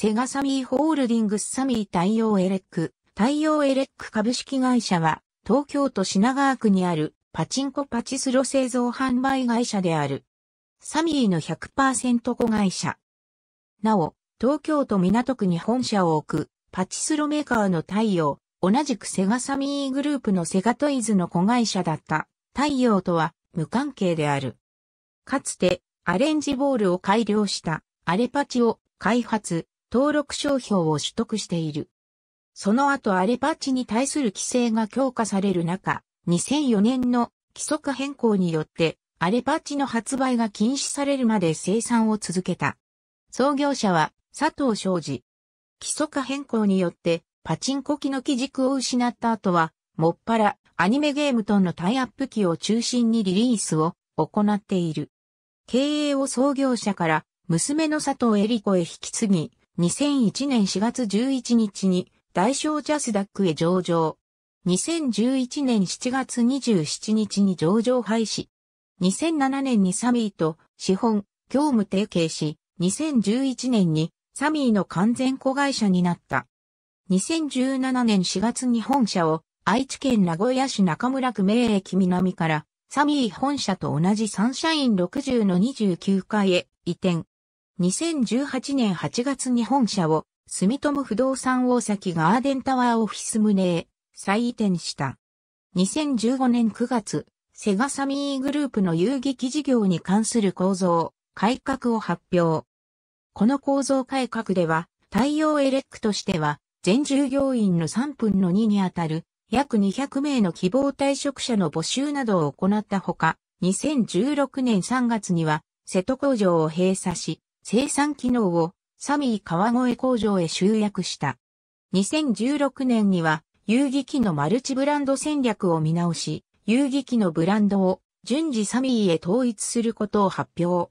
セガサミーホールディングスサミー太陽エレック、太陽エレック株式会社は、東京都品川区にあるパチンコパチスロ製造販売会社である。サミーの100%子会社。なお、東京都港区に本社を置く、パチスロメーカーの太陽、同じくセガサミーグループのセガトイズの子会社だった太陽とは無関係である。かつてアレンジボールを改良したアレパチを開発、登録商標を取得している。その後アレパッチに対する規制が強化される中、2004年の規則変更によって、アレパッチの発売が禁止されるまで生産を続けた。創業者は佐藤昌司。規則変更によってパチンコ機の基軸を失った後は、もっぱらアニメゲームとのタイアップ機を中心にリリースを行っている。経営を創業者から娘の佐藤恵里子へ引き継ぎ、2001年4月11日に大小ジャスダックへ上場。2011年7月27日に上場廃止。2007年にサミーと資本、業務提携し、2011年にサミーの完全子会社になった。2017年4月に本社を愛知県名古屋市中村区名駅南からサミー本社と同じサンシャイン60の29階へ移転。2018年8月に本社を住友不動産大崎ガーデンタワーオフィス棟へ再移転した。2015年9月、セガサミーグループの遊機事業に関する構造、改革を発表。この構造改革では、対応エレックとしては、全従業員の3分の2にあたる約200名の希望退職者の募集などを行ったほか、2016年3月には瀬戸工場を閉鎖し、生産機能をサミー川越工場へ集約した。2016年には遊戯機のマルチブランド戦略を見直し、遊戯機のブランドを順次サミーへ統一することを発表。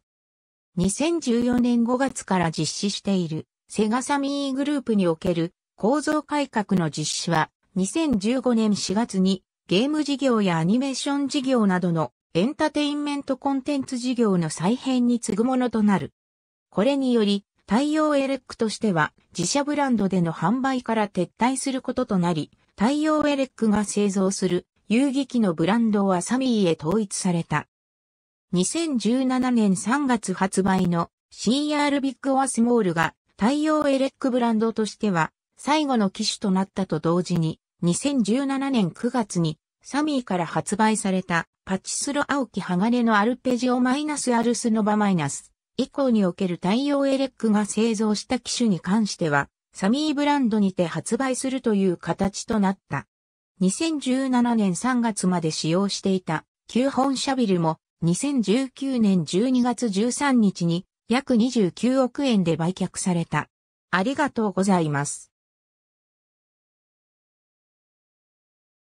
2014年5月から実施しているセガサミーグループにおける構造改革の実施は2015年4月にゲーム事業やアニメーション事業などのエンターテインメントコンテンツ事業の再編に次ぐものとなる。これにより、太陽エレックとしては自社ブランドでの販売から撤退することとなり、太陽エレックが製造する遊戯機のブランドはサミーへ統一された。2017年3月発売の CR ビッグオアスモールが太陽エレックブランドとしては最後の機種となったと同時に2017年9月にサミーから発売されたパチスロ青木鋼のアルペジオマイナスアルスノバマイナス以降における太陽エレックが製造した機種に関しては、サミーブランドにて発売するという形となった。2017年3月まで使用していた旧本社ビルも2019年12月13日に約29億円で売却された。ありがとうございます。